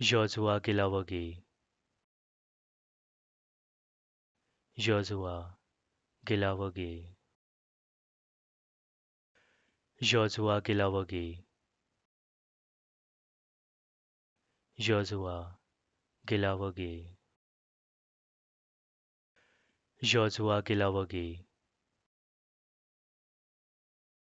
Joshua Gilawagi Joshua Gilawagi Joshua Gilawagi Joshua Gilawagi Joshua Gilawagi